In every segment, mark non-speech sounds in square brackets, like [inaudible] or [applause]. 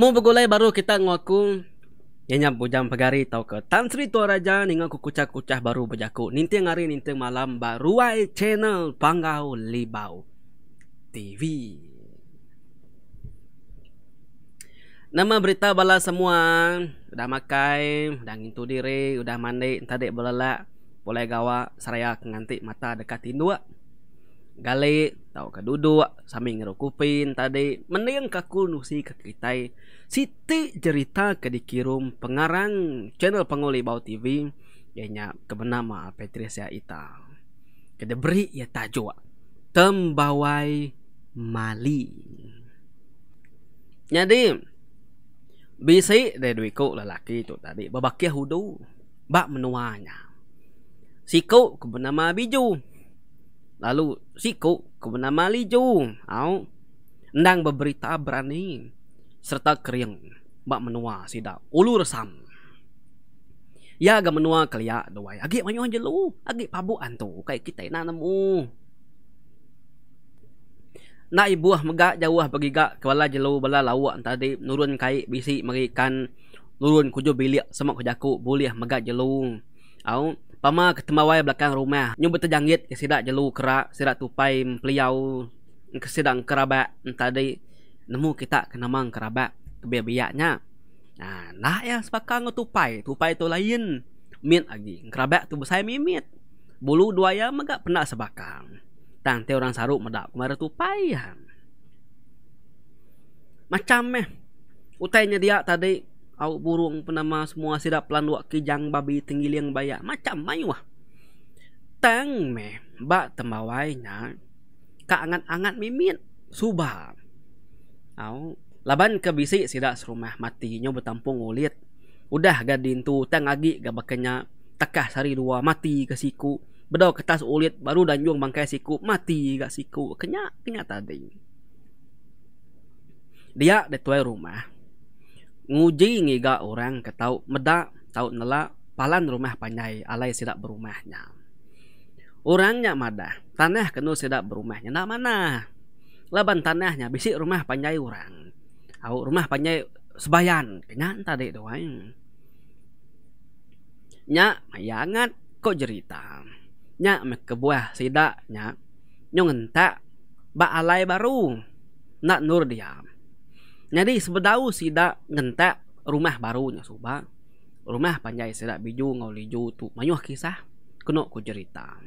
Semua bergulai baru kita ngaku Yang nyap bujang pagari tau ke Tan Sri Tua Raja Dengan kucah-kucah baru berjaku Ninti hari ninti malam Baruai channel Panggau Libau TV Nama berita bala semua Udah makai Udah ngintu diri Udah mandi Entah dek berlelak Boleh gawa Seraya nganti mata dekat tindua Galik tau ke duduk sambil ngerokupin tadi mending kaku nusi ka kitai siti cerita ke dikirum pengarang channel pengoli bau tv nya kebenama Patricia Ita kada beri ya tajuk tembawai mali jadi bisi de duiku lelaki tu tadi babaknya hudu ba menuanya siku kebenama biju lalu siku ku bernama Liju au endang berita berani serta kering bak menua sida ulur sam, ya ga menua kelia doai agi mayo jelu agi pabuan tu, kai kita ina nemu na ibuah mega jauh bagi ah ga kepala jelu bala lawak tadi nurun kai bisi merikan nurun kujo bilik semak kujaku boleh ah mega jelu au Pama ketemu wayang belakang rumah. Nyum betul jangit ke sidak jelu kera, sidak tupai peliau ke sidang kerabat. Tadi nemu kita kena mang kerabat kebiak Nah, nah ya sepakang tupai, tupai tu lain. Mit lagi. Kerabat tu besar mimit. Bulu dua ya mega pernah sebakang. Tante orang saru medak kemarin tupai ya. Macam eh. Utainya dia tadi Awak burung penama semua sedap landuak kijang babi tenggiling bayak macam mayuah. Tang me ba tembawainya ka angat-angat mimin suba. Au laban ke bisi sidak serumah mati nyo betampung ulit. Udah gadin tu tang agi gabakenya takah sari dua mati ke siku. Bedau kertas ulit baru danjung bangkai siku mati ke siku kenya kenya tadi. Dia detuai rumah nguji ngiga orang ketau meda tau nela palan rumah panjai alai sidak berumahnya orangnya mada tanah kenu sidak berumahnya nak mana laban tanahnya bisi rumah panjai orang au rumah panjai sebayan kenyang tadi doang nya mayangat kok cerita nya mekebuah sidak nya nyungenta ba alai baru nak nur diam nyari sebedau sidak ngentak rumah barunya suba rumah panjai sidak biju ngoliju tu mayuh kisah kena ku cerita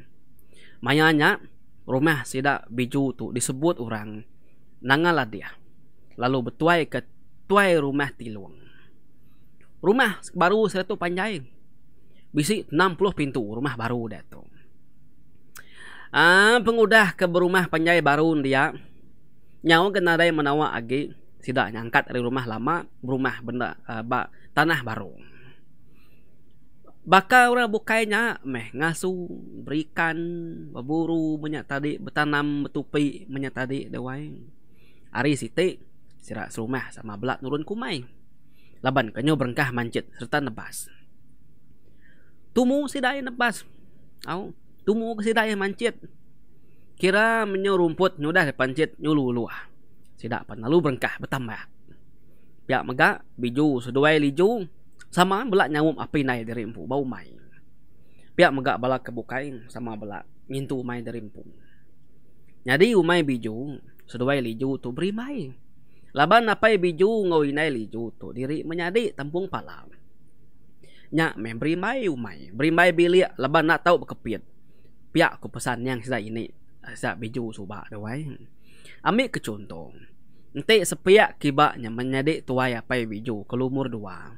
mayanya rumah sidak biju tu disebut orang nangalah dia lalu betuai ke tuai rumah tilung rumah baru saya tu panjai bisi 60 pintu rumah baru dia tu ah pengudah ke berumah panjai baru dia nyawa kena menawa agi Setidaknya angkat dari rumah lama rumah benda uh, ba, tanah baru. Bakal orang bukainya meh ngasu berikan berburu banyak tadi bertanam bertupi banyak tadi dewai. Ari siti sirak serumah sama belak nurun kumai. Laban kenyo berengkah mancit serta nebas. Tumu sidai nebas. Au, tumu ke sidai mancit. Kira menyo rumput nyudah pancit nyulu luah tidak lalu berengkah bertambah. Pihak megak, biju, seduai liju, sama belak nyamuk api naik dari empu, bau mai. Pihak megak balak kebukai, sama belak nyintu mai dari empu. Nyadi umai biju, seduai liju tu beri mai. Laban apai biju ngawi naik liju tu diri menyadi tempung palam. Nyak memberi mai umai, beri mai bilik, laban nak tahu berkepit. Pihak ku pesan yang sejak ini, sejak biju subak doai. Ambil contoh. Nanti sepiak kibaknya menyadik tua ya pai biju kelumur dua.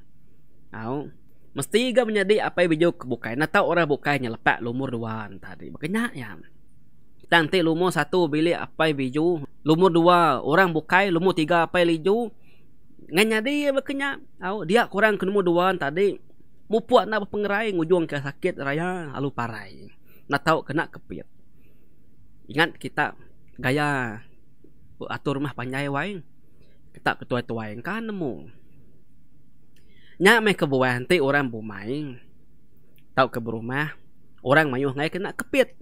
Au. Mesti juga menyadik apa biju Nak tahu orang bukainya lepak lumur dua tadi. Makanya ya. Nanti lumur satu beli apa biju. Lumur dua orang bukai. Lumur tiga apa biju. Nganyadi ya makanya. Au. Dia kurang kelumur dua tadi. Mupuat nak pengerai ngujung ke sakit raya alu parai. Nak tahu kena kepit. Ingat kita gaya atau rumah panjai wayang kita ketua tua yang kan nemu nyak meh kebuah nanti orang bumai tau ke rumah orang mayuh ngai kena kepit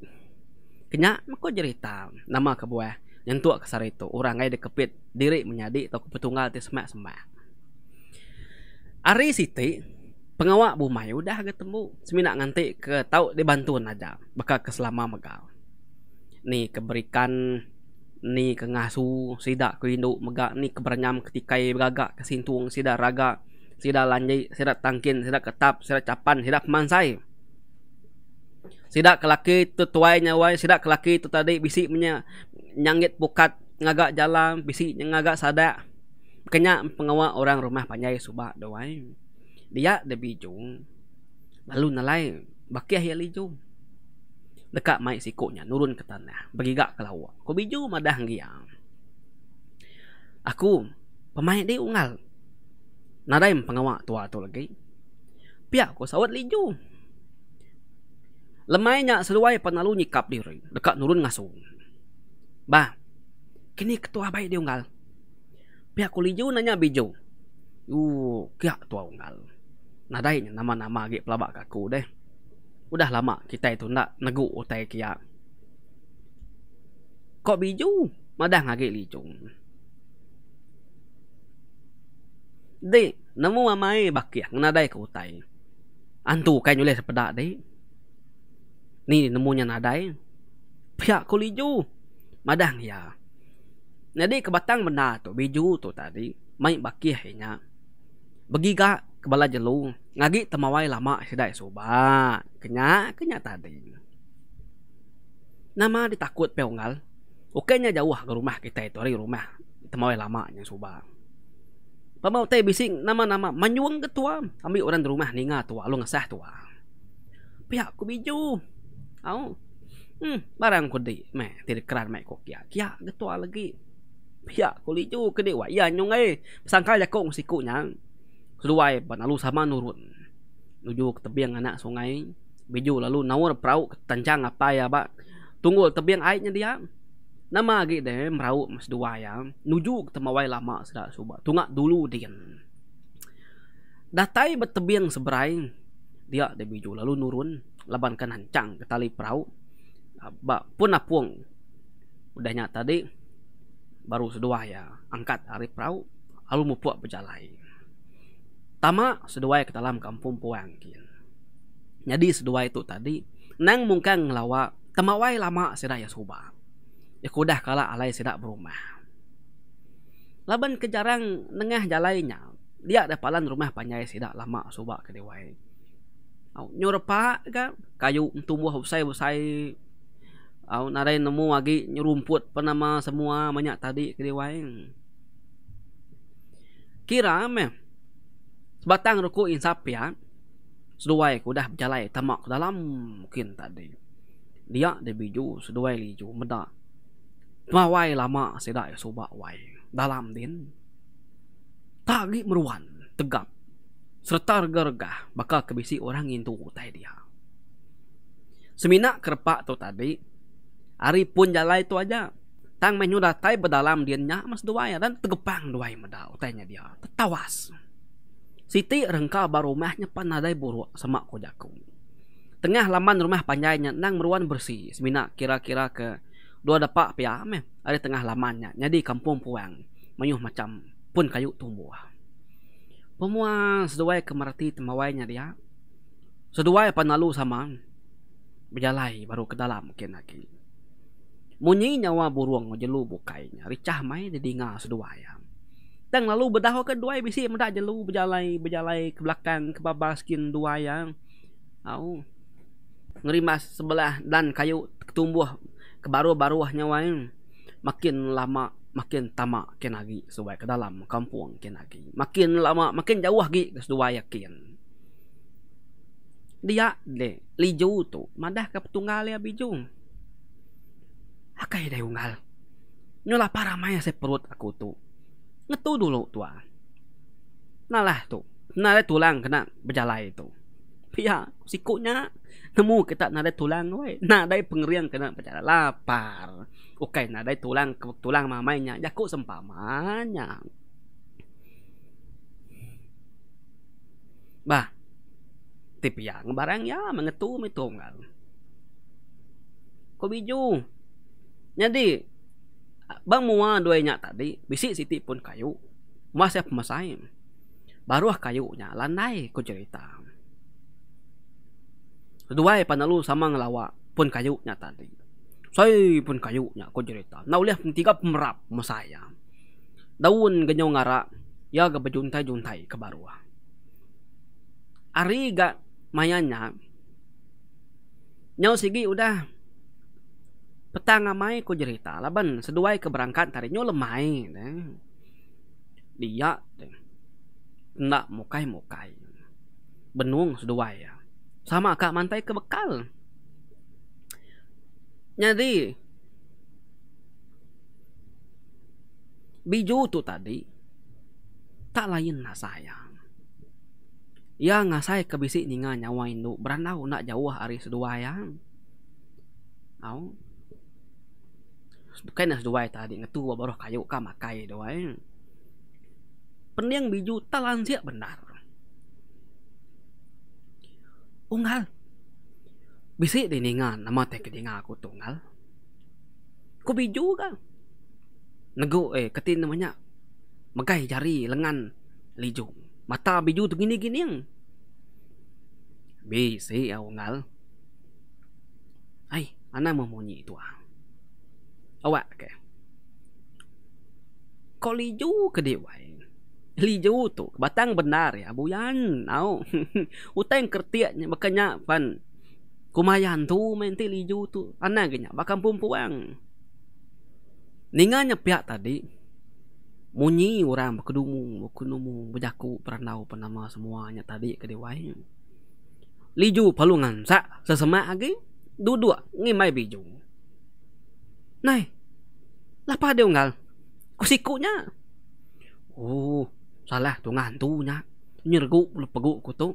kenyak mah cerita nama kebuah yang tua kesar itu orang ngai dekepit diri menyadi tau ke petunggal ti semak semak Ari Siti pengawak bumai udah ketemu semina nganti ke tau dibantu naja bakal keselama megal ni keberikan ni ke ngasu sida ke indu mega ni ke bernyam ketika beragak ke sintung sida raga sida lanjai sida tangkin sida ketap sida capan sida mansai sida ke laki tetuai nyawai sida ke laki tadi bisi menya nyangit pukat ngagak jalan bisi ngagak sada kenya pengawa orang rumah panjai suba doai dia debi jung lalu nalai bakiah ya lijung dekat mai sikonya nurun ke tanah bergigak ke lawak ko biju madah ngiang aku pemain di ungal nadaim pengawak tua tu lagi pia ko sawat liju lemainya seluai penalu nyikap diri dekat nurun ngasu ba kini ketua baik di ungal pia ko liju nanya biju Uh, kia tua ungal. Nadai nama-nama gik pelabak aku deh. Udah lama kita itu nak negu utai kia. Kok biju? Madang agi licung. Di, namu mamai baki ya, ngadai ke utai. Antu kain oleh sepeda di. Ni namunya nadai. Pihak ku liju. Madang ya. Jadi ke batang benda tu, biju tu tadi. Mai baki ya, Begi gak kebala jelung ngagi temawai lama sedai sobat. kenya kenya tadi nama ditakut peonggal oke nya jauh ke rumah kita itu hari rumah temawai lama nya soba pamau teh bising nama nama manyuang ketua ambil orang di rumah ninga tua lu ngesah tua pihak ku biju au hmm barang ku di me tidak keran me kok kia kia ketua lagi pihak ku liju ke dewa iya nyung eh sangkal jakong sikunya Keluai Lalu sama nurut Menuju ke tebing anak sungai Biju lalu nawar perahu ke tanjang apa ya pak Tunggu tebing airnya dia Nama lagi deh merau mas dua ya Nuju ke temawai lama sudah subah Tunggak dulu dia Datai bertebing seberai Dia de biju lalu nurun Labankan hancang ke tali perahu Bak pun apung Udahnya tadi Baru sedua ya Angkat hari perahu Lalu mupuak berjalan Tama seduai ke dalam kampung puang kin. Jadi seduai itu tadi nang mungkin ngelawa temawai lama sedak ya suba. Ya kudah kala alai sedak berumah. Laban kejarang nengah jalainya dia ada palan rumah panjai sedak lama suba ke dewai. Au nyurpa ka kayu tumbuh usai usai. Au narai nemu lagi nyurumput penama semua banyak tadi ke dewai. Kira meh Sebatang ruku insaf ah, Seduai ku dah berjalan tamak ke dalam mungkin tadi. Dia de biju seduai liju meda. Tua wai lama sedai ya, subak wai dalam din. Tagi meruan tegap serta gerga bakal kebisi orang itu utai dia. Seminak kerpak tu tadi, hari pun jalan itu aja. Tang menyudah tai berdalam dia mas duai dan tegepang duai meda utainya dia tertawas. Siti rengka rumahnya panadai buruk sama kojaku. Tengah laman rumah panjainya nang meruan bersih. Semina kira-kira ke dua dapak piam eh. Ada tengah lamannya. Jadi kampung puang. Menyuh macam pun kayu tumbuh. Pemua seduai kemerti temawainya dia. Seduai panalu sama. Berjalai baru ke dalam mungkin lagi. Munyi nyawa buruang ngejelu bukainya. Ricah mai di seduai. Ya tang lalu berdahwa ke dua bisi mentak je lu berjalan berjalan ke belakang ke babas kin dua yang au oh. ngerimas sebelah dan kayu tumbuh ke baru-baruahnya wain makin lama makin tamak ken lagi sebab ke dalam kampung ken lagi makin lama makin jauh lagi ke dua yakin dia de liju tu madah ke petunggal ya biju akai dai ungal nyola para maya seperut aku tu ngetu dulu tua Nalah tu nah tulang kena berjalan itu pia sikunya nemu kita nah tulang wei nah pengerian kena berjalan lapar okey nah tulang tulang tulang mamainya jakuk sempamanya Ba. tipi yang barang ya mengetu mitung kan biju jadi Bang mua dua nyak tadi, bisi siti pun kayu. Mua saya pemasain. Baru ah kayunya landai ku cerita. Dua panalu sama ngelawa pun kayunya tadi. Saya pun kayunya ku cerita. Nah uliah tiga pemerap masaya. Daun genyau ngara ya ke juntai ke baruah. Ari ga mayanya. Nyau sigi udah petang amai ku cerita laban seduai ke berangkat tarinyo lemai eh. dia eh. nak mukai mukai benung seduai ya sama kak mantai ke bekal jadi biju tu tadi tak lain lah saya ya ngasai kebisi ninga nyawa induk berandau nak jauh hari seduai ya Oh, Bukan nas duai tadi di ngatu wa kayu ka makai duai. Pendiang biju talan sia benar. Ungal. Bisi di ningan nama teh kedinga aku tunggal. Ku biju ka. Nego eh ketin namanya. Megai jari lengan liju. Mata biju tu gini-gini yang. Bisi ya ungal. Ai, anak mau munyi itu ah awak ke kolijo ke dewai lijo tu batang benar ya buyan au [laughs] utang kertiaknya makanya pan kumayan tu menti lijo tu anak ke nya bakam pumpuang ninganya pihak tadi Munyi orang berkedumu, berkedumu, berjaku, peranau, semua semuanya tadi ke dewai. Liju palungan sak sesemak lagi duduk ngimai biju. Nay, lapa dia ungal? Kusikunya. Oh, salah tu ngantunya. Nyergu lepegu ku tu.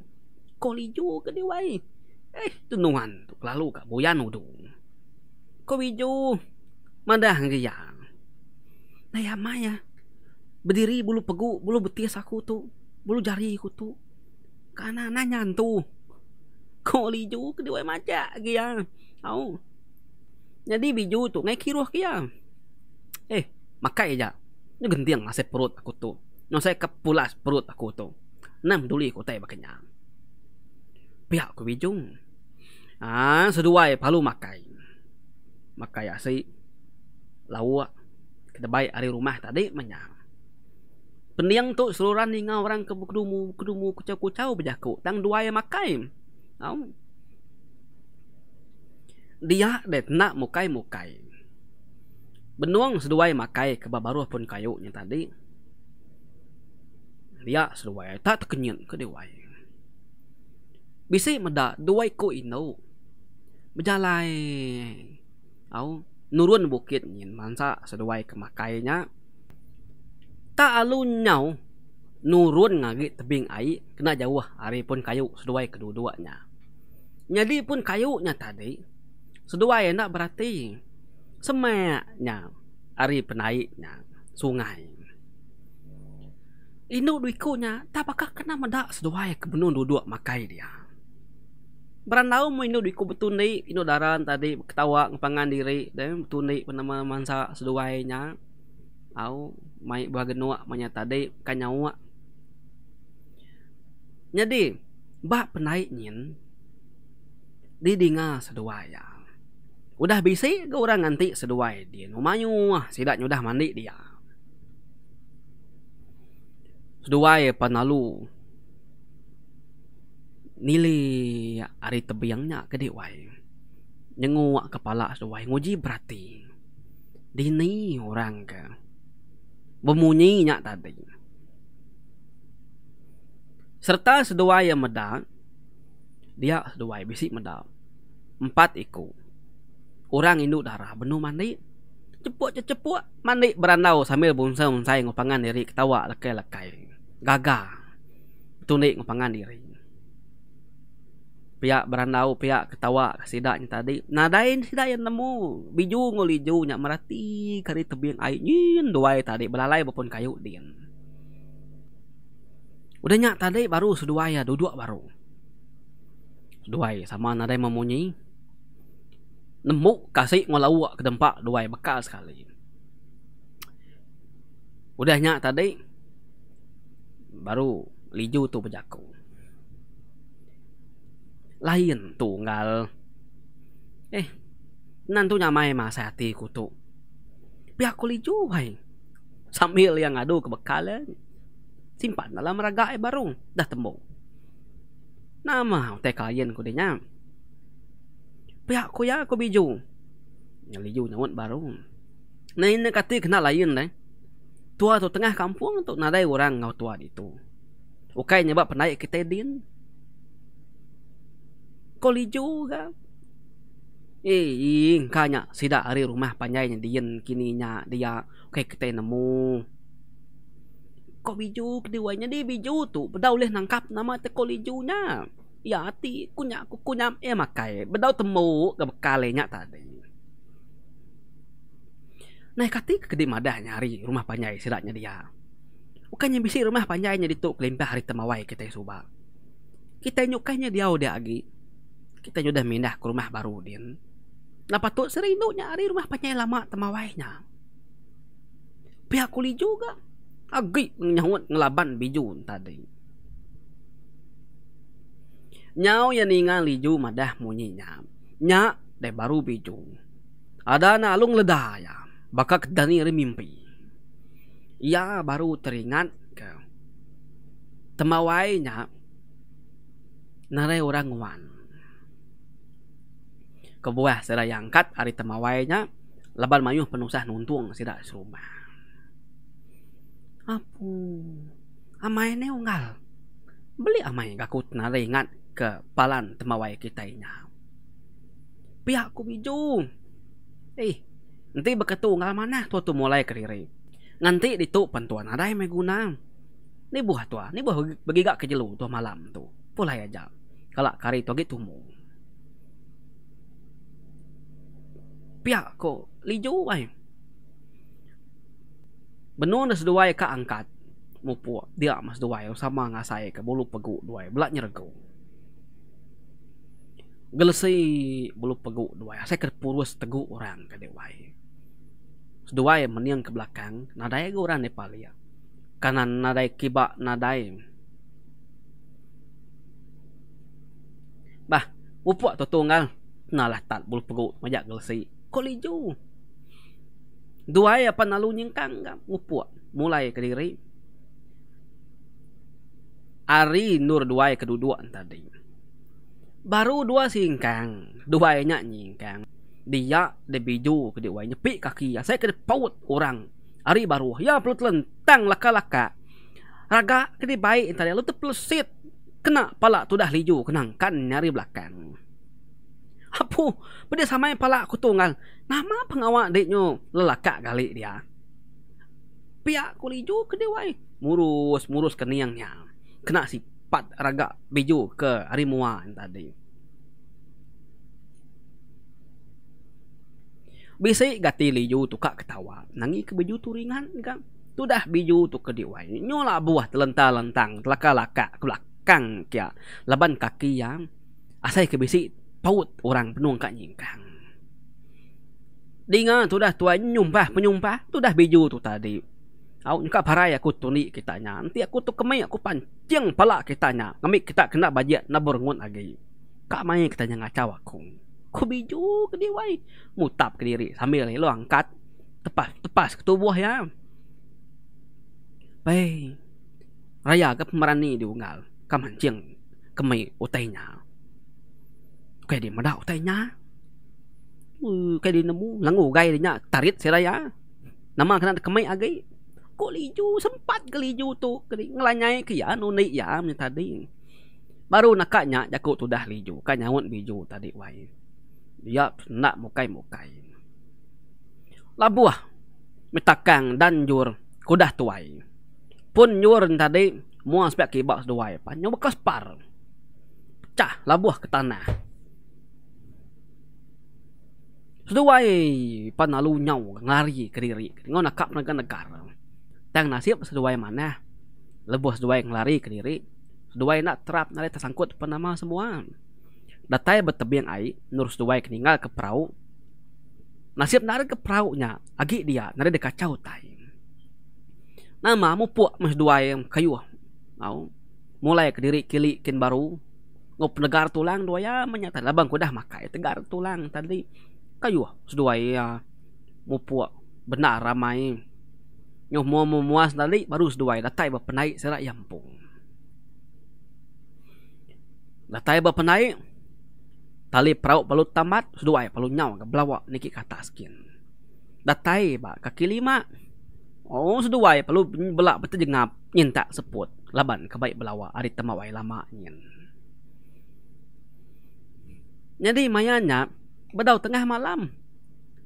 Kolijo ke dia wai. Eh, tu nungan tu kelalu ka, boyan udu. Kowijo, madah ngeya. Nay ama ya. Berdiri bulu pegu, bulu betis aku tu. Bulu jari ku tu. Kanan nanyan tu. Kolijo ke dia wai macak ke ya. Oh. Jadi biju tu ngai kiruh kia. Ya? Eh, makai aja. Nyo gentiang asap lah, perut aku tu. No saya kepulas perut aku tu. Nam duli aku tai bakenya. Pihak aku bijung. Ah, seduai palu makai. Makai asai lawak. Kita baik hari rumah tadi menyang. Pendiang tu seluruh ni ngau orang ke kedumu kedumu kucau-kucau bejaku. Tang duai makai. Tahu? Oh dia det nak mukai mukai. Benuang seduai makai ke baru pun kayu nya tadi. Dia seduai tak terkenyut ke dewai. Bisa meda duai ko inau. Menjalai. Au nurun bukit nyin mansa seduai ke makainya. Tak alu nyau nurun ngagi tebing ai kena jauh hari pun kayu seduai kedua-duanya. Nyadi pun nya tadi Seduai enak berarti semaknya hari penaiknya sungai. Inu duikunya tak pakai kena medak seduai kebenun duduk makai dia. Berandau mu inu betul betuni inu daran tadi ketawa ngepangan diri dan betuni penama mansa seduainya. Au mai buah genuak manya tadi kanyawa. Jadi bak penaiknya di dinga seduai ya. Udah bisi ke orang nanti seduai di rumahnya. Ah, sidaknya udah mandi dia. Seduai panalu. Nili ari tebiangnya ke diwai. Nyenguak kepala seduai. Nguji berarti. Dini orang ke. Bemunyinya tadi. Serta seduai yang medak. Dia seduai bisik medak. Empat ikut orang induk darah benuh mandi cepuk cepuk mandi berandau sambil bonsai bonsai ngopangan diri ketawa lekai lekai gagal tunik ngopangan diri pihak berandau pihak ketawa kesidaknya tadi nadain sida yang nemu biju ngoliju nyak merati kari tebing air nyin doai tadi belalai bapun kayu din udah nyak tadi baru seduai ya duduk baru seduai sama nadain memunyi nemu kasih ngolawa ke tempat dua bekal sekali udahnya tadi baru liju tu pejaku lain tunggal eh nantu nyamai masa hati kutu Pihak aku liju hai sambil yang ngadu ke bekal eh. simpan dalam raga eh barung dah temu. nama teh kalian kudenya pihak kuya aku biju yang liju nyawat baru nah ini kata kena lain dah tua tu tengah kampung tu nadai orang ngau tua itu Okey nyebab penaik kita din kau liju ga Eh, kanya sida hari rumah panjangnya dia kininya dia okey kita nemu. Kok biju kediwanya dia biju tu, pedau leh nangkap nama tekolijunya. liju Ya hati kunyak aku kunyam ya eh, makai. Bedau temu ke bekalnya tadi. Naik hati ke kedai madah nyari rumah panjai silatnya dia. Bukannya bisi rumah panjai nyari tu kelimpah hari temawai kita yang subah. Kita nyukanya dia udah agi. Kita sudah pindah ke rumah baru din. Napa tu serindu nyari rumah panjai lama temawainya. Pihak kuli juga. Agi nyawut ngelaban bijun Tadi nyau yang ningan liju madah munyi nyam. Nyak deh baru biju. Ada na alung ya, Baka kedani ri mimpi. Ia baru teringat ke. Temawai nyak. Narai orang wan. Kebuah sedar yang kat hari temawai nyak. Lebal penuh sah nuntung sedar serumah. Apu. Amai ne unggal. Beli amai gakut narai ingat ke palan temawai kita ini. Pihak ku biju. Eh, nanti beketu ngal mana tu tu mulai keriri. Nanti ditu pentuan ada yang meguna. Ni buah tua, ni buah bagi gak kejelu tu malam tu. Pulai aja. Kalak kari tu gitu mu. Pihak ku liju ai. Benun seduai ka angkat mupu dia mas duai sama ngasai ke bulu pegu duai belak nyergau gelesai bulu peguk dua ya saya kepurus teguk orang ke dewa dua ya meniang ke belakang nadai ke orang Nepal ya karena nadai kibak nadai bah upuak tu tunggal nalah tak bulu peguk majak gelesai kolijo dua ya apa nalu nyengkang upuak mulai ke diri Ari nur dua ya kedua-dua tadi baru dua singkang dua nya nyingkang dia de biju ke dia nyepi kaki ya saya kena paut orang hari baru ya perlu lentang laka laka raga kena baik entar lu tu kena pala tu dah liju kenangkan nyari belakang apu pada sama yang pala kutungan nama pengawak de nyu lelaka kali dia pihak kuliju ke dia murus murus keniangnya kena si empat ragak biju ke Arimua tadi. Bisa gati liju tukak ketawa. Nangi ke biju tu ringan kan? Tu dah biju tu ke diwai. Nyola buah telentang lentang. laka laka ke belakang kia. Laban kaki yang. Asai ke bisi paut orang penuh kat nyingkang. Dengar tu dah tuan nyumpah penyumpah. Tu dah biju tu tadi. Aku nyuka parai aku tuni nya. Nanti aku tu kemai aku pancing pala kita nya. Ngami kita kena bajet na berngun agi. Ka mai nya ngacau aku. Ku biju ke dia wai. Mutap ke diri sambil lo angkat tepas tepas ke tubuh ya. Bai. Raya ke pemerani diunggal. Ka manjing kemai utainya. Ke di mada utainya. Ke di nemu langu gai dia tarit seraya. Nama kena kemai agi ko liju sempat ke liju tu ngelanyai ke ya nuni ya ni tadi baru nakaknya jakuk tu dah liju kan nyawut biju tadi wai dia nak mukai-mukai labuah metakang dan jur kudah tuai pun nyur tadi mua sepak kibak seduai panjang bekas par cah labuah ke tanah Sudah wai panalu nyau ngari keriri. kiri ngau nakap negara negara tang nasib seduai mana lebih seduai ngelari ke diri seduai nak terap nari tersangkut penama semua datai bertebing air nur seduai keninggal ke perahu nasib nari ke perahu nya agi dia nari de kacau tai nama mu puak mas duai kayu mau mulai ke diri kili kin baru ngop negar tulang duaya menyata labang kudah makai tegar tulang tadi kayu seduai ya mu puak benar ramai Nyuh mua mua mua sendali baru seduai Latai berpenaik serak yampung ya Latai berpenaik Tali perahu perlu tamat Seduai perlu nyaw ke belawak Nikit kata sekian Datai ba kaki lima Oh seduai perlu belak betul jengap Nyintak seput Laban kebaik belawak Hari temawai lama nyin Jadi mayanya Bedau tengah malam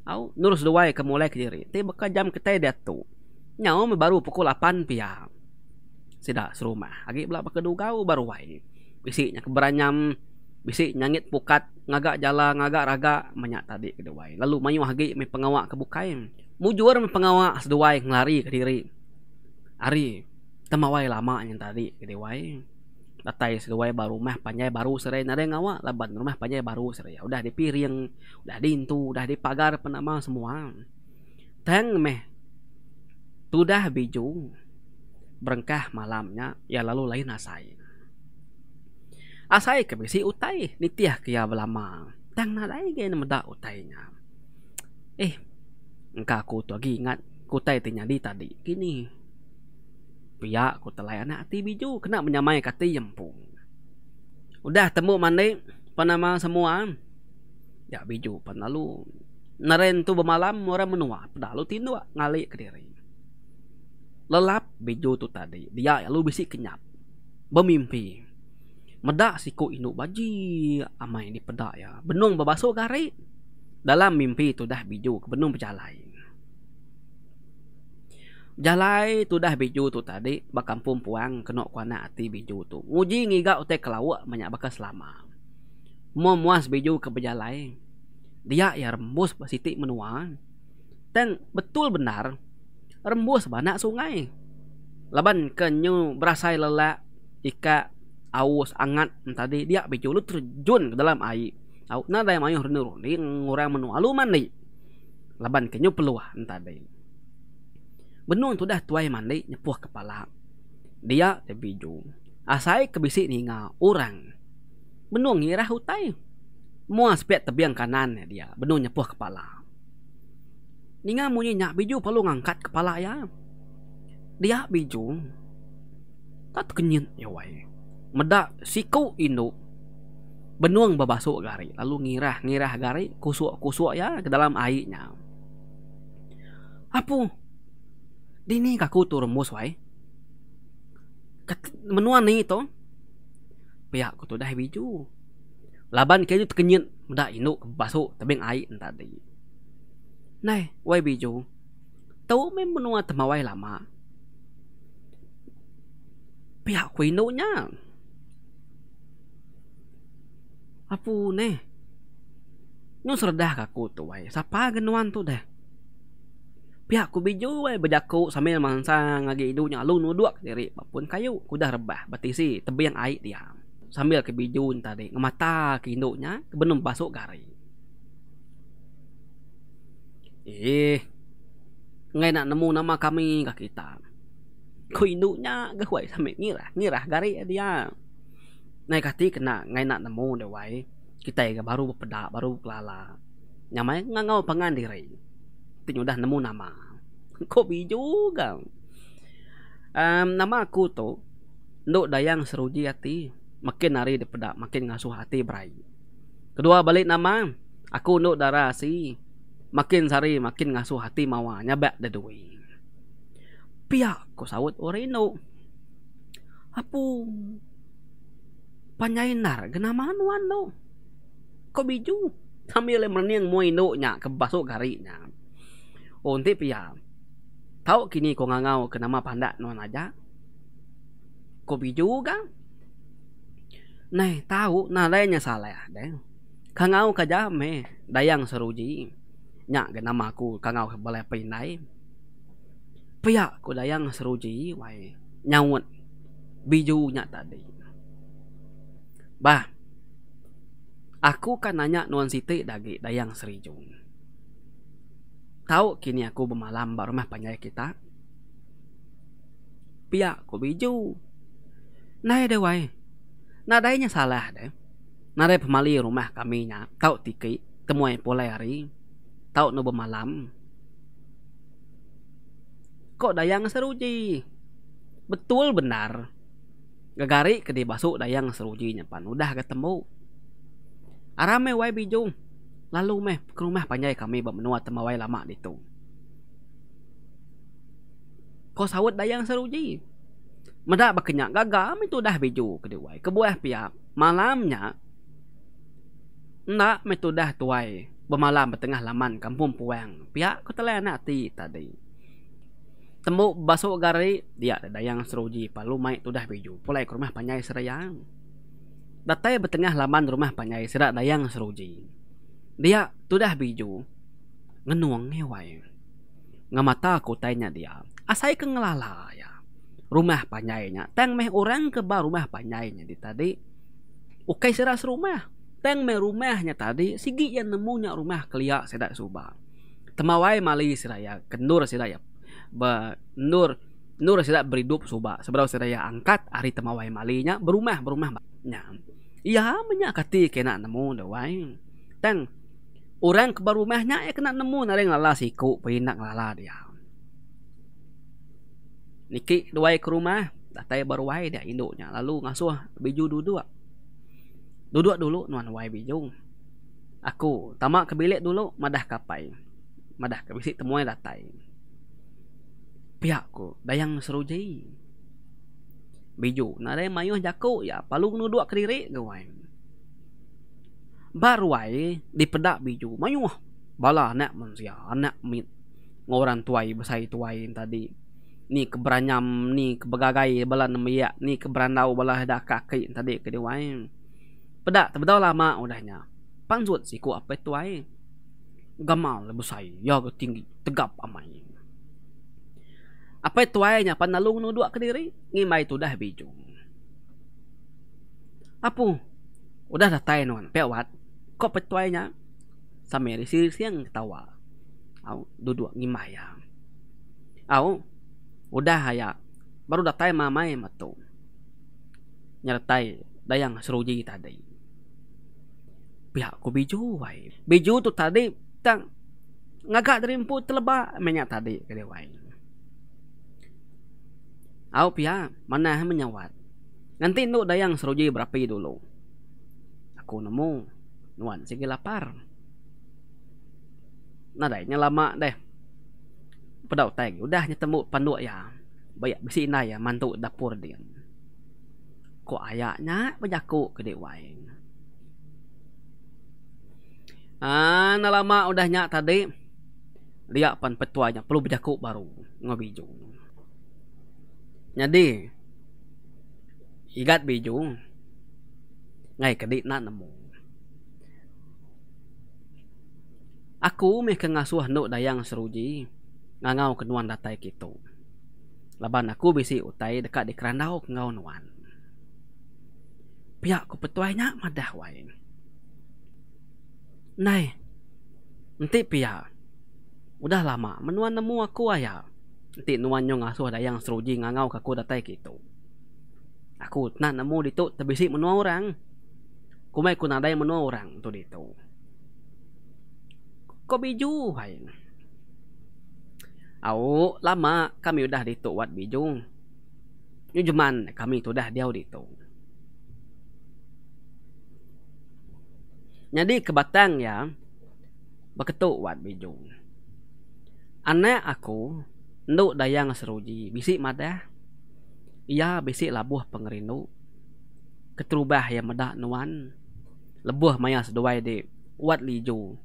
Au, Nurus seduai kemulai kejirik Tapi bekal jam kita dia Nyau me baru pukul 8 piang. Sida serumah. Agi pula pakai dugau baru wai. Bisiknya keberanyam. Bisik nyangit pukat. Ngagak jala, ngagak raga. Menyak tadi ke wai. Lalu mayu agi me pengawak ke bukai. Mujur me pengawak seduai ngelari ke diri. Ari. Temawai lama yang tadi ke wai. Datai seduai baru meh panjai baru serai. Nari ngawa laban rumah panjai baru serai. Udah dipiring. Udah dintu. Udah dipagar penama semua. Tang meh Tudah bijung berengkah malamnya ya lalu lain asai. Asai ke besi utai nitiah ke ya belama. Tang nadai ge nemeda utainya. Eh, engkau ku tu lagi ingat ku tai tinyadi tadi. Kini pihak ku telai anak ati biju kena menyamai kata yempung. Udah temu mandi panama semua. Ya biju panalu. Naren tu bermalam orang menua, padahal tindua ngalik ke diri lelap biju tu tadi dia lalu bisik kenyap bermimpi medak siku induk baji amai di pedak ya benung berbasuh garik dalam mimpi tu dah biju ke benung berjalan Jalai tu dah biju tu tadi bakam puang kena kuana ati biju tu. Uji ngiga utai ke lawak banyak bakal selama. Memuas biju ke berjalai. Dia ya rembus basiti menua. Teng betul benar rembus banyak sungai. Laban kenyu berasai lelak ika aus angat tadi dia biculu terjun ke dalam air. Awak nada yang mayuh renuruni ngurang menualu ni. Laban kenyu peluah tadi. Benung tu dah tuai mandi nyepuh kepala. Dia terbiju. Asai kebisik ngah orang. Benung ngirah hutai. Muas sepiat tebiang kanan dia. Benung nyepuh kepala. Ninga munyi nyak biju perlu ngangkat kepala ya. Dia biju. Tak kenyin ya wai. Medak siku indu. Benuang babasuk gari. Lalu ngirah ngirah gari. Kusuk kusuk ya ke dalam airnya. Apu? Dini kaku mus wai. Menua ni to. Pihak kutu dah biju. Laban kaya tu terkenyit. Medak induk basuk tebing air entah dia. နိုင်ဝိုက်ပြီကျုံတော့မင်းမနောတမဝိုက်လာမပြောက်ခွေနုံညာအပူနေညစရဒါကကိုတဝိုက်စပါကနဝန်တုတဲ့ပြောက်ကိုဘီကျုံဝဲဘဒကုဆမဲမန်ဆာငါကြီးဒုညာလုံးနုဒွက်ဒီရပပွန်ခယုကုဒါရဘဘတိစီတဘຽງအိုက်ဒီယာ sambil ke bijun tadi ngemata ke induknya ke benung basuk garis Eh, ngai nak nemu nama kami kah kita? Kau induknya gahuai sami ngirah, ngirah gari dia. Ngai kati kena ngai nak nemu dewai. Kita yang baru berpeda, baru kelala. Nyamai ngangau pangan diri. Tinyu dah nemu nama. [laughs] Kau biju gam. Um, nama aku tu, Nduk dayang seruji hati. Makin hari daripada makin ngasuh hati berai. Kedua balik nama, aku nduk darah si makin sari makin ngasuh hati mawa nyabak da duit pihak ko sawut orang ino apu panyainar genaman wano ko biju kami le merniang mo ino nya ke basuk gari nya oh, onti pihak tau kini ko ngangau kenama pandak nuan aja ko biju ga nai tau nadainya salah deh kangau kajame dayang seruji Nya, ke nama aku kangau ke balai pinai pia ku dayang seruji wai nyawut biju nyak tadi Ba, aku kan nanya nuan siti dagi dayang serijung tahu kini aku bermalam bar rumah panjai kita pia ku biju nai de wai nadainya salah de nare pemali rumah kami nya tahu tiki temuai polai hari tau no bermalam kok dayang seruji betul benar gagari ke di basuk dayang seruji nya pan. udah ketemu arame wai bijung lalu meh ke rumah panjai kami bermenua temawai lama di tu kok sawut dayang seruji Meda bakenyak gagam itu dah biju kedua wai kebuah pia malamnya nak metudah tuai bermalam bertengah laman kampung Puang. Pihak Kota Lain nak ti tadi. Temu basuk gari dia ada yang seruji palu mai tudah biju. Pulai ke rumah panjai serayang. Datai bertengah laman rumah panjai serak dayang seruji. Dia tudah biju. Ngenuang ngewai. Ngamata aku tanya dia. Asai ke ngelala ya. Rumah panjainya. Teng meh orang ke bar rumah panjainya di tadi. Ukai serak serumah teng me rumahnya tadi sigi yang nemunya rumah kelia sedak suba temawai mali seraya kendur seraya be nur nur sedak beridup suba seberapa seraya angkat hari temawai malinya berumah berumah nya iya menyakati kena nemu dewai teng orang ke rumahnya ya kena nemu nari ngala siku pinak ngala dia niki dewai ke rumah datai baru wai dia induknya lalu ngasuh biju dua Duduk dulu nuan wai bijung. Aku tamak ke bilik dulu madah kapai. Madah ke bisik temuai datai. Pihakku dayang seruji. Biju nare mayuh jaku ya palu nu dua kediri gawai. Baru wai di pedak biju mayuh. Bala nak manusia anak mit. Ngoran tuai besai tuai tadi ni keberanyam ni kebegagai bala nemiak ni keberandau bala dah kakek tadi ke dewain Peda tak betul lama, udahnya. Panjut ku apa itu ai. Gamal lebih saya. Ya ke tinggi tegap amai. Apa itu ai nya panalung nu dua kediri. Ngi mai tu dah biju. Apu. Udah dah tai nu pewat. Kok petuai nya? Sameri si siang tawa. Au duduk ngi mai ya. Au udah haya. Baru dah datai mamai matu. Nyertai dayang seruji tadi pihak ku biju wai. Biju tu tadi tang ngagak dari empu terlebak menyak tadi ke dia Au pihak mana yang menyawat. Nanti nuk dayang seruji berapi dulu. Aku nemu nuan sikit lapar. Nah dahnya lama deh. Pedau tag udah nyetemu panduk ya. Bayak besi inai ya mantuk dapur dia. Ko ayaknya bajaku ke dia Ah, na lama udah nyak tadi. Lihat pan petuanya perlu berjaku baru ngobiju. Jadi ikat biju. Ngai kedik nak nemu. Aku meh ke nuk dayang seruji ngangau kenuan datai kita. Laban aku bisi utai dekat di kerandau ngau nuan. Pihak ku petuanya madah wain. Nai, nanti pia. Ya? Udah lama, menuan nemu aku ayah. Nanti nuan nyong asuh ada yang seruji ngangau kaku datai gitu. Aku nak nemu di tu si menua orang. Kumai ku yang menua orang tu ditu. Kok biju hai? Aku lama kami udah tu wat biju. Nyu jeman kami tu dah dia diau ditu. Jadi kebatang ya Beketuk wat bijung Anak aku Nduk dayang seruji Bisik madah. Ya. Ia bisik labuh pengerindu Keterubah yang medak nuan Lebuh maya seduai di Wat liju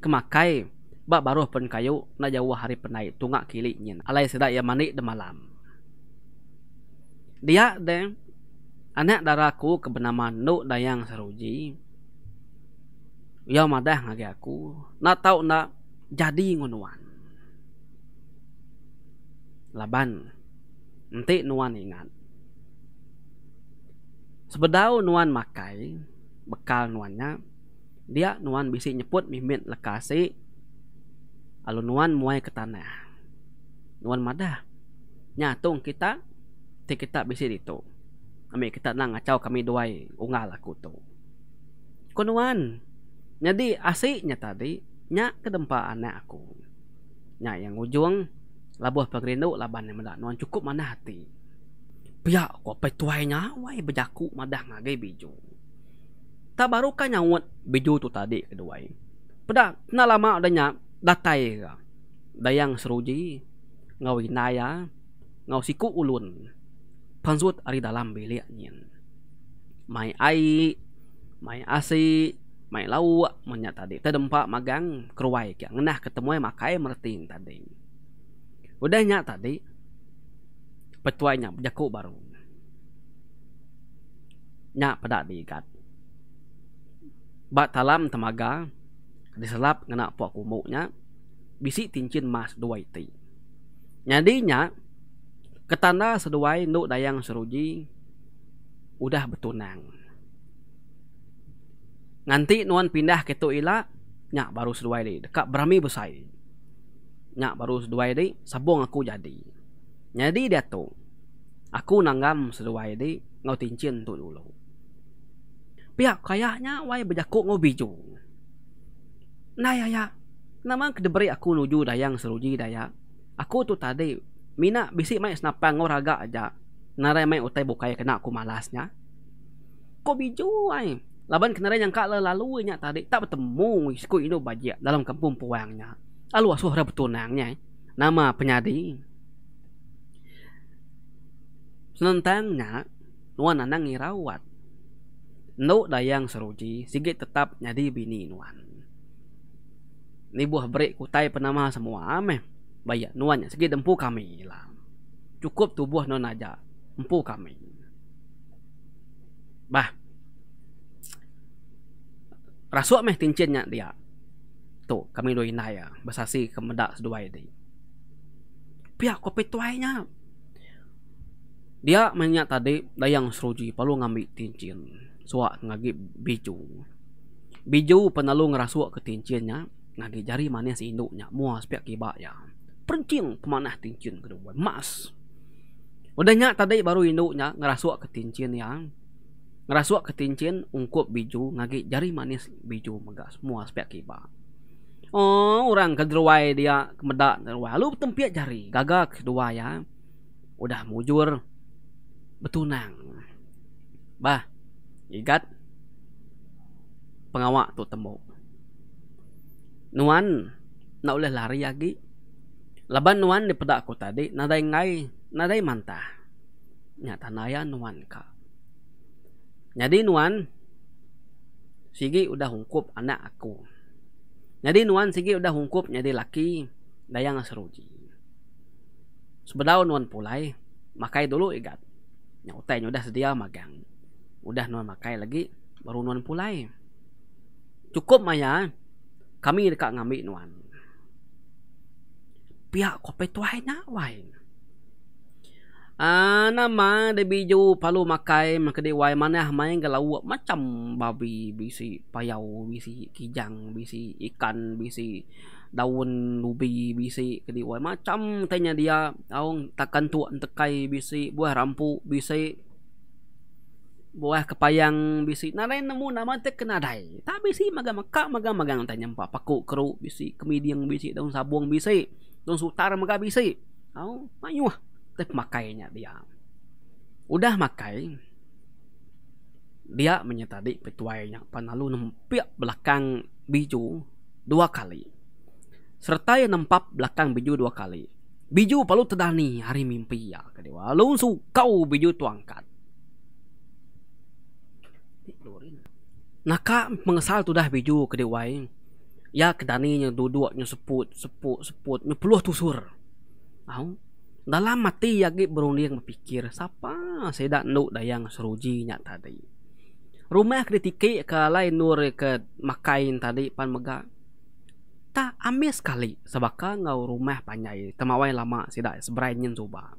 Kemakai Bak baru pen kayu Na jauh hari penai Tungak kili nyin Alai sedak ya manik de malam Dia de Anak daraku ke Nduk Nuk dayang seruji ya madah ngagi aku na tau na jadi ngunuan laban nanti nuan ingat sebedau nuan makai bekal nuannya dia nuan bisi nyeput mimin lekasi alun nuan muai ke tanah nuan madah nyatung kita ti kita bisi itu kami kita nak ngacau kami doai ungal aku tu kunuan jadi asiknya tadi nya kedempa anak aku nyak yang ujung labuh pengrindu laban yang mendak nuan cukup mana hati piak ku apa tuainya wai bejaku madah ngagai biju tak baru kan nyawut biju tu tadi kedua pada na lama adanya datai ka dayang seruji ngau inaya ngau siku ulun pansut ari dalam bilik nyin mai ai mai asik mai lauk munnya tadi teu dempak magang keruai kia ngenah ketemu ai makai mertin tadi udah nya tadi petuanya jaku baru nya pada diikat ba talam temaga diselap ngena puak kumuknya bisi tincin emas dua itu nya ketanda seduai nu dayang seruji udah betunang Nanti nuan pindah ke tu ila nya baru seduai di dekat berami besai nya baru seduai di sabung aku jadi jadi dia tu aku nanggam seduai di ngau tincin tu dulu pihak kaya kayaknya wai bejakuk ngau biju nah ya ya nama kedebri aku nuju dayang seruji daya aku tu tadi mina bisi mai senapang ngau raga aja narai mai utai bukai kena aku malasnya Kau biju wai Laban kenara yang kak lalu nya tadi tak bertemu isku ino baji dalam kampung puangnya. Alu asuh rap tunangnya. Eh. Nama penyadi. Senentangnya nuan anang ngirawat. Nu dayang seruji sigi tetap nyadi bini nuan. Ni buah break kutai penama semua ameh. Bayak nuannya sigi dempu kami lah. Cukup tubuh nuan aja. Empu kami. Bah, Rasuak meh tincinnya dia tu kami dua inai ya bersasi kemedak seduai di pihak kopi tuainya dia menyak tadi dayang seruji perlu ngambil tincin suak ngagi biju biju penalu ngerasuak ke tincinnya ngagi jari manis induknya muas pihak kibak ya perincing pemanah tincin kedua emas udah nyak tadi baru induknya ngerasuak ke tincin yang Ngerasuk ke tincin, ungkup biju, ngagi jari manis biju megas semua sepiak kiba. Oh, orang kederuai dia kemedak kederuai. Lu tempiak jari, gagak kedua ya. Udah mujur, betunang. Bah, igat pengawak tu temu. Nuan, nak boleh lari lagi. Laban nuan di pedak aku tadi, nadai ngai, nadai mantah. Nyata naya nuan kak. Jadi nuan sigi udah hungkup anak aku. Jadi nuan sigi udah hungkup jadi laki dayang seruji. Sebelah nuan pulai makai dulu igat. Yang utai udah sedia magang. Udah nuan makai lagi baru nuan pulai. Cukup maya kami dekat ngambil nuan. Pihak kopi tuai nak wine. Ah nama ma de biju palu makai makede wai mana main ke lauk macam babi bisi payau bisi kijang bisi ikan bisi daun ubi bisi kedi wai macam tanya dia aung takkan tu entekai bisi buah rampu bisi buah kepayang bisi narai nemu nama te kenadai tapi si maga maka maga magang tanya empat paku keruk, bisi kemidiang, bisi daun sabung bisi daun sutar maga bisi aung mayuah tetap makainya dia. Udah makai, dia menyetadi petuainya panalu nempiak belakang biju dua kali. Serta yang nempap belakang biju dua kali. Biju palu tedani hari mimpi ya. Kedua, lunsu kau biju tuangkat. Naka mengesal tudah biju kedua Ya kedani yang duduknya seput, seput, seput. Nyepuluh tusur. Aung dalam mati yagi berunding berpikir siapa saya dak nuk dayang seruji nyak tadi rumah kritiki ke lain nur ke makain tadi pan mega tak ambil sekali sebaka ngau rumah panjai temawai lama sidak seberainin coba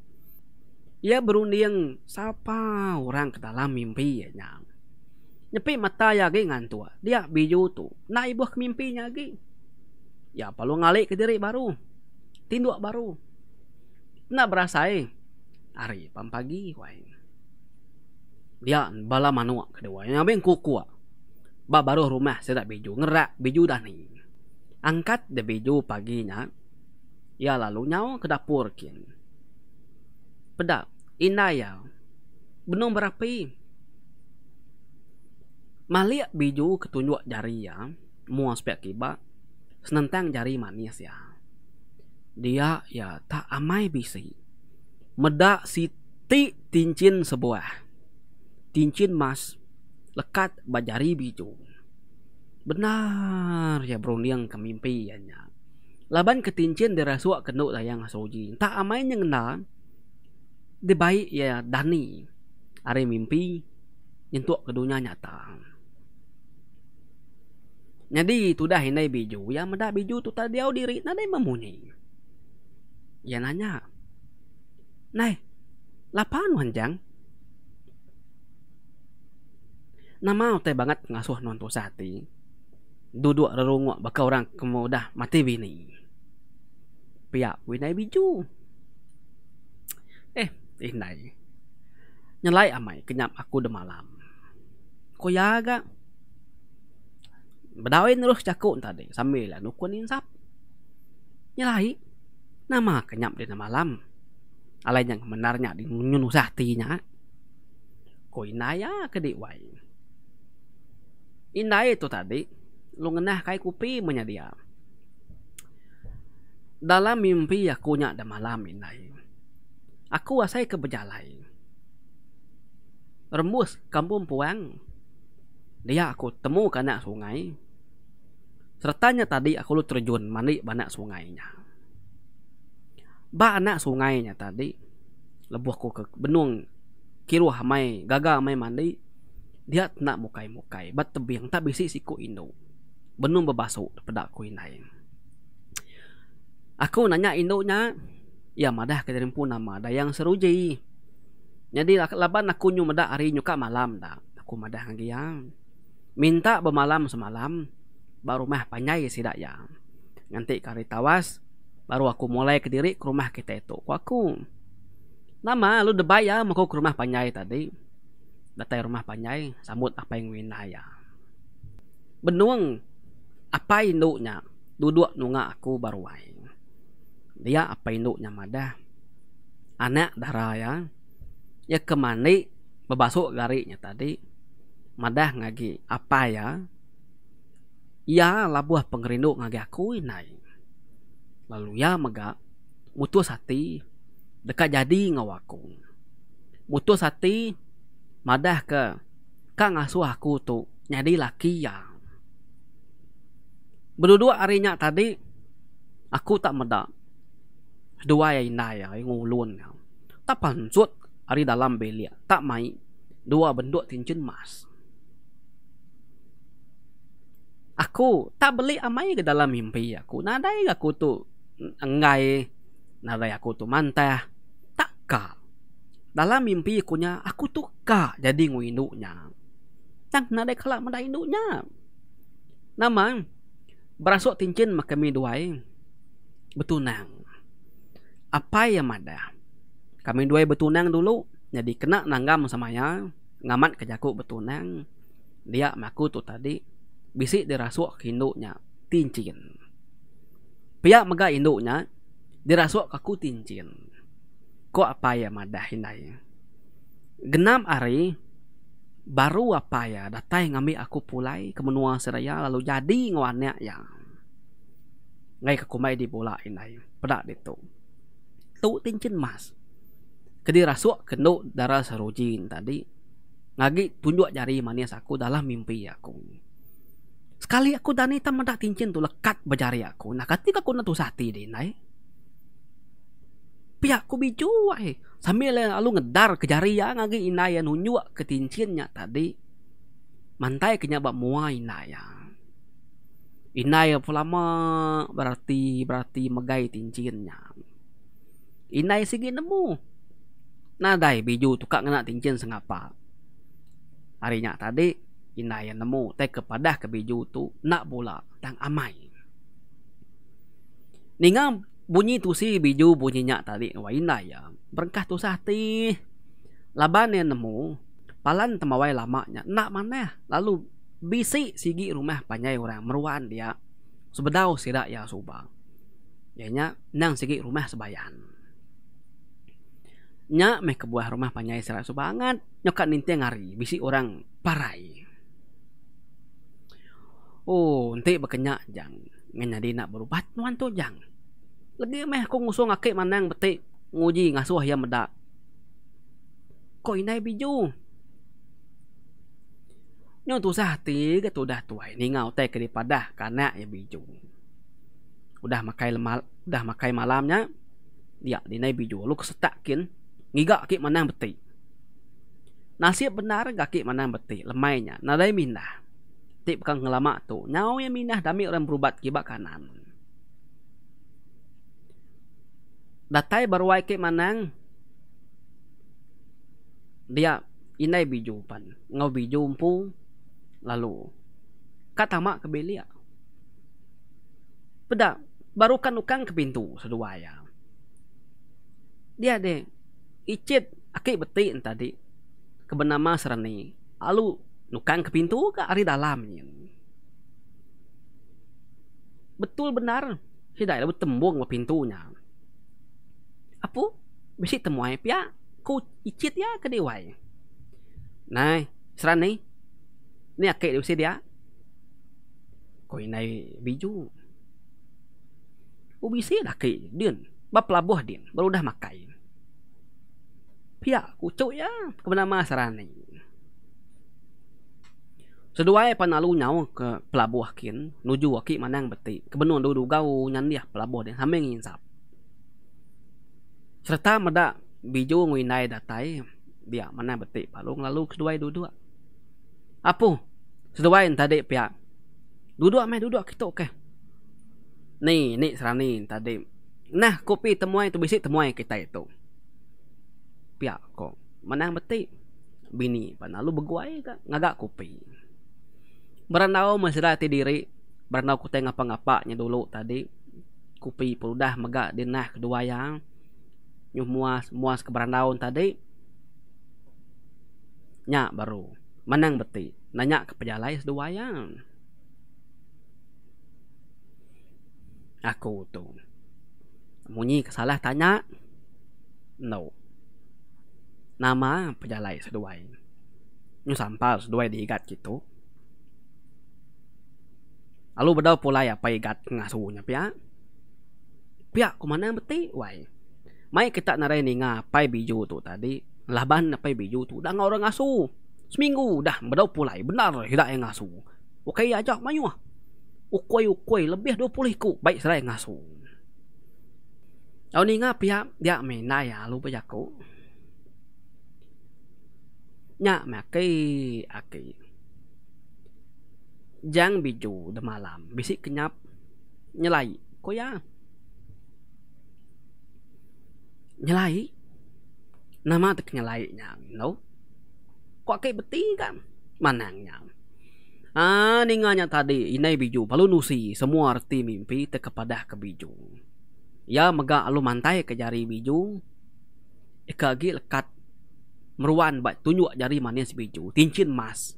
ia berunding siapa orang ke dalam mimpi ya nyepi mata yagi ngantua dia biju tu nak ibu kemimpinya lagi ya perlu ngalik ke diri baru tinduk baru na berasa eh. Hari pagi, wain. Dia bala manua kedua. Yang abang kuku Ba baru rumah sedap biju. Ngerak biju dah ni. Angkat de biju paginya. Ya lalu nyau ke dapur kin. Pedak. Ina ya. Benung berapi. Malik biju ketunjuk jari ya. Muas pek kibak. Senentang jari manis ya dia ya tak amai bisi. Meda siti ti tincin sebuah. Tincin mas lekat bajari biju. Benar ya berundiang kemimpi ianya. Ya, Laban ketincin dirasuak kenduk layang soji. Tak amai nyengna. baik ya dani. Are mimpi nyentuk kedunya nyata. Jadi tudah hindai biju. yang meda biju tu tadiau diri. Nadai memunyi. Ya nanya Nay Lapan manjang Nama utai banget ngasuh nontu sati Duduk rerungok baka orang kemudah mati bini Piak winai biju Eh Eh nay Nyelai amai kenyap aku de malam Ko jaga Bedawin terus cakup tadi Sambil lah nukunin sap Nyelai nama kenyap di nama lam alain yang benarnya di nyunuh sahtinya koi naya kedi wai indah itu tadi lu ngenah kai kupi menyedia dalam mimpi aku nyak di malam indah aku wasai ke bejalai rembus kampung puang dia aku temu kena sungai sertanya tadi aku lu terjun mandi banyak sungainya ba anak sungai nya tadi lebuh ku ke benung kiruah mai gaga mai mandi dia nak mukai mukai bat tebing tak bisi siku indo benung bebasu pada ku inai aku nanya indo nya ya madah ke dirimpu nama dayang seruji jadi laban aku nyu meda hari nyuka malam da aku madah ngagi yang minta bemalam semalam baru mah panyai sidak ya nanti kari tawas Baru aku mulai ke diri ke rumah kita itu. Ku aku. Nama lu debai ya, mau ke rumah panjai tadi. Datai rumah panjai, sambut apa yang wina ya. Benung apa induknya? Duduk nunga aku baru wain. Dia apa induknya madah? Anak darah ya. Ya kemani bebasuk gariknya tadi. Madah ngagi apa ya? Ya labuh pengerinduk ngagi aku winaya lalu ya mega mutus hati dekat jadi ngawakung mutus hati madah ke kang ngasuh aku tu nyadi laki ya berdua arinya tadi aku tak meda dua ya indah ya ngulun ya. tak pancut ari dalam belia tak mai dua benduk tinjun mas. aku tak beli amai ke dalam mimpi aku nadai aku tu enggai narai aku tu mantah tak ka dalam mimpi ikunya aku tu ka jadi nguinduknya tang narai kelak mada induknya nama berasok tincin makami duai betunang apa yang ada kami duai betunang dulu jadi kena nanggam samanya ngamat kejakuk betunang dia maku tu tadi bisik dirasuk hinduknya tincin. Tincin pihak mega induknya dirasuk kaku tincin ko apa ya madah hindai genam hari baru apa ya datai ngami aku pulai ke menua seraya lalu jadi ngawannya ya ngai ke kumai di bola hindai pedak ditu tu tincin mas kedi rasuk kendo darah sarujin tadi ngagi tunjuk jari manis aku dalam mimpi aku ya, sekali aku dani tak mendak tincin tu lekat berjari aku nah ketika aku nak sati di nai pihak aku biju eh sambil lalu ngedar ke jari yang lagi inai yang nunjuk ke tincinnya tadi mantai kenyabak mua inai ya inai pulama berarti berarti megai tincinnya inai sigi nemu nadai biju tukak ngena tincin sengapa Arinya tadi inai yang nemu tai kepada ke biju tu nak bola tang amai ninga bunyi tu si biju bunyi nyak tadi wa inai ya berkah tu sahti. laban yang nemu palan temawai lamanya nak mana lalu bisi sigi rumah panjai orang meruan dia sebedau sirak ya subang Yanya nang sigi rumah sebayan nya meh buah rumah panjai serak subangan nyokat ninte ngari bisi orang parai Oh, nanti bekenya jang. Ngenyadi nak berubah tuan tu jang. Lagi meh aku ngusung akik manang beti nguji ngasuh yang meda. Kau inai biju. Nyo tu sah ti ke tu dah tuai ni ngau teh ke dipadah karena ya biju. Udah makai lemal, udah makai malamnya. Dia dinai biju lu kesetakin ngiga akik manang beti. Nasib benar gak kik mana beti lemainya nadai minah tip kang ngelama tu nau yang minah dami orang berubat kibak kanan datai baruai ke manang dia inai biju pan ngau biju umpu lalu kata mak kebelia. pedak barukan ukang ke pintu sedua ya dia de icit akik beti tadi kebenama serani alu nukang ke pintu ke ari dalam nyin. Betul benar, si dai lebet lah tembung ke pintunya. Apo? Besi temuai pihak ku icit ya ke dewai. Nai, seran ni. Ni akek di usia dia. Kau nai biju. Ubi si dah kei, dia. Ba pelabuh din, baru dah makai. Pia, ku ya, ke bernama seran ni. Seduai panalu nyau ke pelabuh kin, nuju waki manang beti. Kebenuan dudu gau nyan dia lah pelabuh dia sampe sap. Serta meda biju nguinai datai dia manang beti palung lalu seduai dudu. Apo? Seduai tadi pihak. Dudu ame dudu kita ke. Ni ni serani tadi. Nah, kopi temuai tu bisik temuai kita itu. Pihak kok manang beti bini panalu beguai ka ngagak kopi. Berandau masalah ti diri Berandau ku tengah pengapaknya dulu tadi Kupi perudah megak di nah kedua yang Nyuh muas, muas ke berandau tadi Nyak baru Menang beti Nanya ke pejalai sedua yang Aku tu Munyi kesalah tanya No Nama pejalai sedua yang Nyuh sampah sedua diigat gitu Lalu beda pulai ya pai gat ngah suhunya pia. Pia ku mana beti wai. Mai kita narai ni ngah pai biju tu tadi. Laban pai biju tu dah orang ngasu. Seminggu dah beda pulai ya. benar lah, hidak yang ngasu. Okey ya, aja mayu ah. Ukoi ukoi lebih 20 ku baik serai ngasu. Au ni ngah pia dia menai ya, alu bejaku. Nya makai akai jang biju de malam bisi kenyap nyelai ko ya nyelai nama tek nyelai nyam no ko ke beti kan manang nyam ah ha, ninganya tadi inai biju balu nusi semua arti mimpi te kepada ke biju ya mega alu mantai ke jari biju ikagi lekat meruan bat tunjuk jari manis biju tincin mas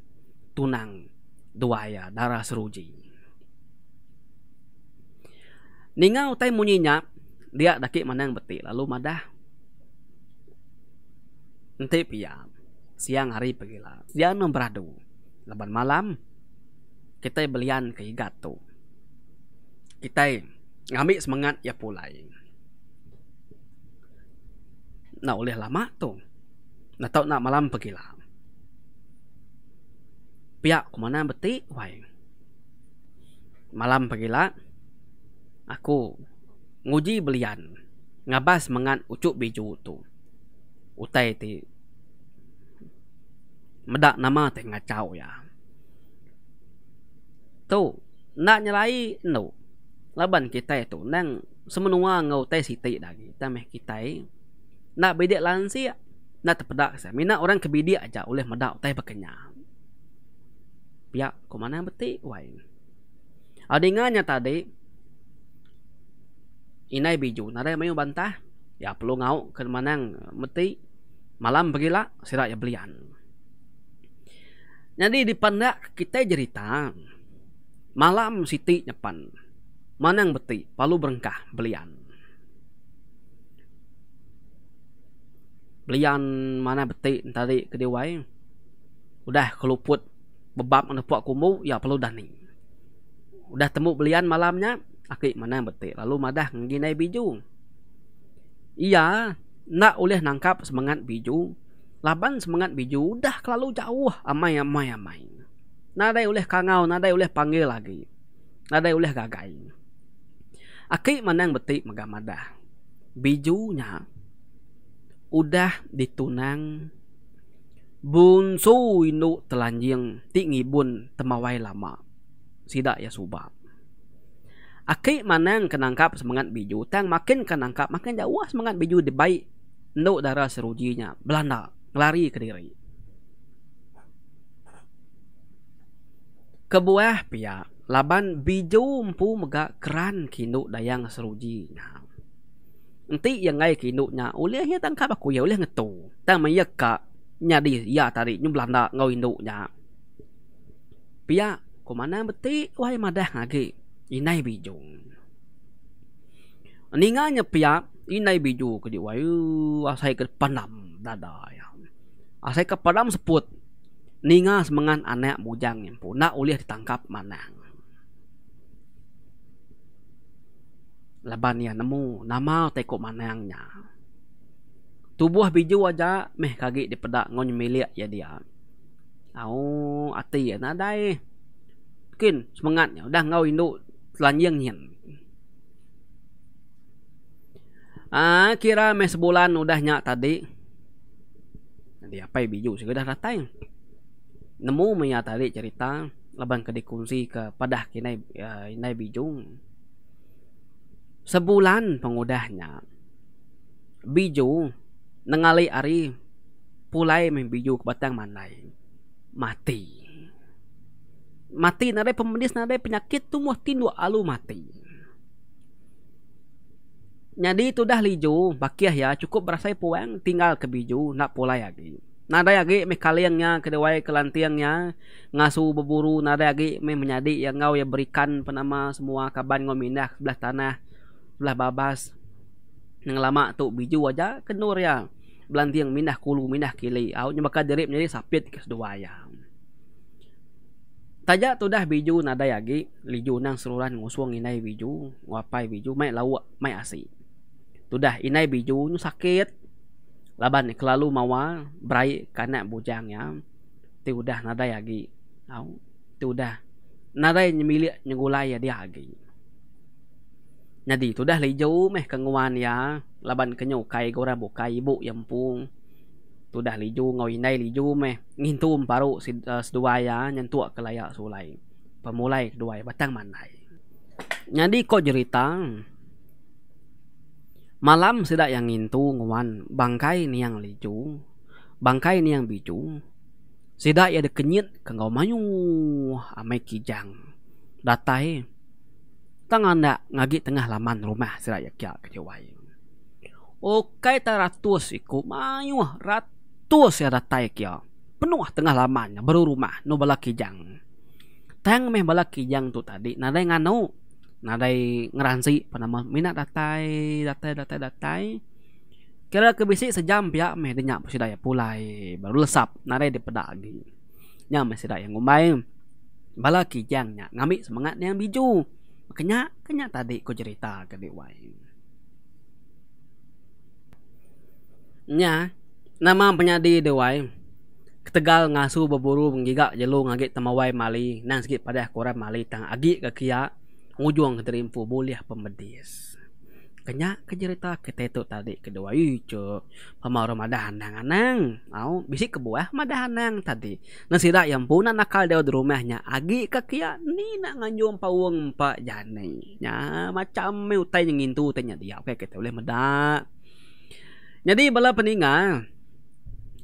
tunang ya darah seruji. Ningau tai munyinya dia dakik yang beti lalu madah. Nanti piam siang hari pergi pergilah. Dia memberadu. Laban malam kita belian ke tu. Kita ngambil semangat ya pulai. Nah oleh lama tu. Nah tau nak malam pergi lah pihak kemana beti wai malam pagi lah, aku nguji belian ngabas mengat ucuk biju tu utai ti medak nama teh ngacau ya tu nak nyelai no laban kita tu neng semenua ngau teh siti lagi tameh kita nak bidik lansia nak terpedak saya minat orang kebidik aja oleh medak teh bekenyah pihak mana yang betik wain adingannya tadi inai biju nada mayu bantah ya perlu ngau ke mana yang betik malam pergilah sirak ya belian jadi di pandak kita cerita malam siti nyepan mana yang beti, palu berengkah belian belian mana beti tadi kedewai udah keluput bebab anu puak kumuh ya perlu dani udah temu belian malamnya aki mana beti. lalu madah ngginai biju iya nak oleh nangkap semangat biju laban semangat biju udah kelalu jauh amai amai amai nadai oleh kangau nadai oleh panggil lagi nadai oleh gagai aki mana yang beti, megamadah bijunya udah ditunang bun su inu telanjing ti ngibun temawai lama sida ya suba Aki manang kenangkap semangat biju tang makin kenangkap makin jauh semangat biju de baik ndo dara serujinya Belanda lari ke diri kebuah pihak laban biju mpu mega keran kinu dayang serujinya Nanti yang ngai kinu nya uliah tangkap aku ya uliah ngetu tang meyek nya di ya tadi nyum belanda ngau indu nya pia ko mana beti wai madah ngagi inai bijung ni nganya pia inai biju ke di wai asai ke panam dada ya asai ke panam seput ninga semangan anak bujang yang puna ulih ditangkap mana. laban ya nemu nama teko manangnya Tubuh biju wajah meh kagik di pedak ngonyo milik ya dia. Au ati ya nadai. Kin semangat ya udah ngau induk selanjang nyen. Ah kira meh sebulan udah nyak tadi. Nanti apa biju sudah udah ratai. Nemu meh ya tadi cerita labang ke dikunci ke padah kini uh, ya, inai bijung. Sebulan pengudahnya. Bijung Nengali hari pulai membiju ke batang manai mati mati nare pemedis nare penyakit tumbuh tindu alu mati jadi itu dah liju bakiah ya cukup berasai puang tinggal ke biju nak pulai lagi nare lagi mekaliangnya kedewai kelantiangnya ngasuh beburu nare lagi me menyadi yang ngau yang berikan penama semua kaban ngomindah belah tanah belah babas Neng lama tu biju aja kenur ya belanding minah kulu minah kili au nya maka dirip nyari sapit ke dua ayam tajak tu dah biju nada yagi liju nang seluruhan ngusung inai biju ngapai biju mai lawak mai asi tu dah inai biju nyu sakit laban ni kelalu mawa berai kana bujang ya ti udah nada yagi au ti udah nada nyemili nyugulai ya dia agi Nah di tu dah lejo meh kenguan ya. Laban kenyo kai gora bo kai bo yang pung. Tu dah lejo ngoi nai lejo meh. Ngin tu paru eh, sedua ya nyentua kelaya sulai. Pemulai dua ya, batang manai. Nyadi ko cerita. Malam sedak yang ngintu nguan bangkai ni yang lejo. Bangkai ni yang bicu. Sedak ya de kenyit kengau mayu. Amai kijang. Datai. Tangan nak ngagi tengah laman rumah seraya kial kia kecewai. Okey oh, ta ratus iku mayu ratus ya ratai kial. Penuh ah tengah laman baru rumah no bala kijang. Tang meh bala kijang tu tadi nadai nganu nadai ngeransi pernah minat datai datai datai datai. Kira kebisi sejam ya meh denya sidaya pulai baru lesap nadai di pedak lagi. Nya meh sidaya ngumbai. Bala kijangnya ngambil semangat yang biju. Makanya, makanya tadi ku cerita ke diwain. Nya, nama penyadi dewai. Ketegal ngasuh berburu menggigak jelu ngagit temawai mali. Nang sikit padah korang mali tang agik ke kia. Ngujung ke terimpu boleh pemedis kenya ke cerita kita itu tadi kedua yucu pemaruh madahanang anang mau bisi kebuah madahanang tadi nasirak yang puna nakal dia di rumahnya agi kakia ni nak nganjum pa pak pa jane nya macam me utai yang ngintu tanya dia oke kita boleh medak jadi bila peningan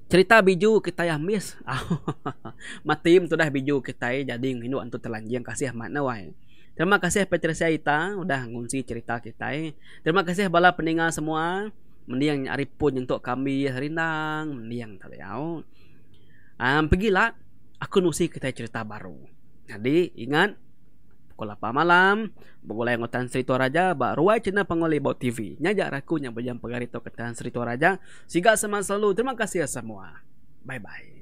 cerita biju kita yang miss [laughs] matim tu dah biju kita jadi ngindu antu telanjang kasih mana wai Terima kasih Patricia Ita Udah ngunci cerita kita eh. Terima kasih bala peninggal semua Mendiang hari pun untuk kami Rindang Mendiang tak tahu um, Pergilah Aku nusi kita cerita baru Jadi ingat Pukul 8 malam Bermula yang utan Seri Raja Bak ruai cina pengolih bau TV Nyajak raku yang berjam pegari Tau ketan Seri Raja Sigak semua selalu Terima kasih semua Bye-bye